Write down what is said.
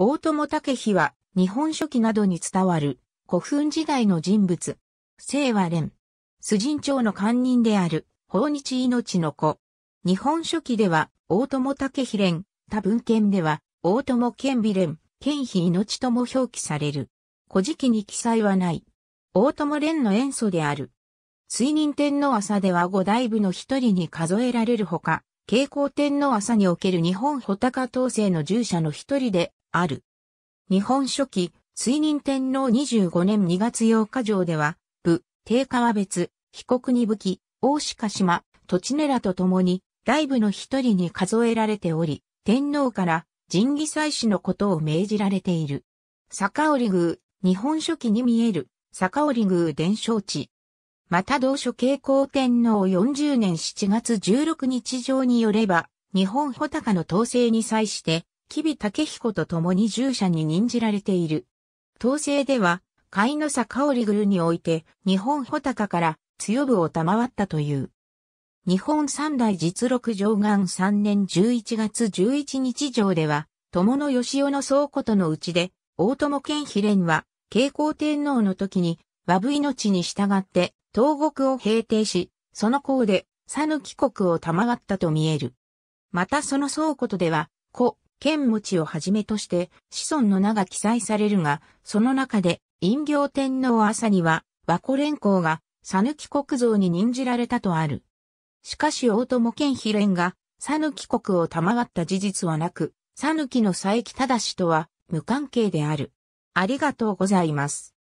大友武比は、日本書紀などに伝わる、古墳時代の人物。清和連。崇神町の官人である、法日命の子。日本書紀では、大友武比連、多文献では、大友健美連、健妃命とも表記される。古事記に記載はない。大友連の演祖である。水人天皇朝では五大部の一人に数えられるほか、慶光天皇朝における日本穂高統制の従者の一人である。日本書紀、水任天皇25年2月8日上では、部、定川別、被告に武器、大鹿島、土地ねらと共に、ライブの一人に数えられており、天皇から神儀祭祀のことを命じられている。坂織宮、日本書紀に見える、坂織宮伝承地。また同書慶光天皇40年7月16日上によれば、日本穂高の統制に際して、吉備武彦と共に従者に任じられている。統制では、甲斐の坂織るにおいて、日本穂高から強部を賜ったという。日本三大実録上岸三年11月11日上では、友の義雄の倉庫とのうちで、大友健秘連は、慶光天皇の時に、和部命に従って、東国を平定し、その功で、佐抜国を賜ったと見える。またその倉庫とでは、故、剣持をはじめとして子孫の名が記載されるが、その中で、陰行天皇朝には、和子連行が、讃岐国像に任じられたとある。しかし大友健比連が、讃岐国を賜った事実はなく、讃岐の佐伯正とは無関係である。ありがとうございます。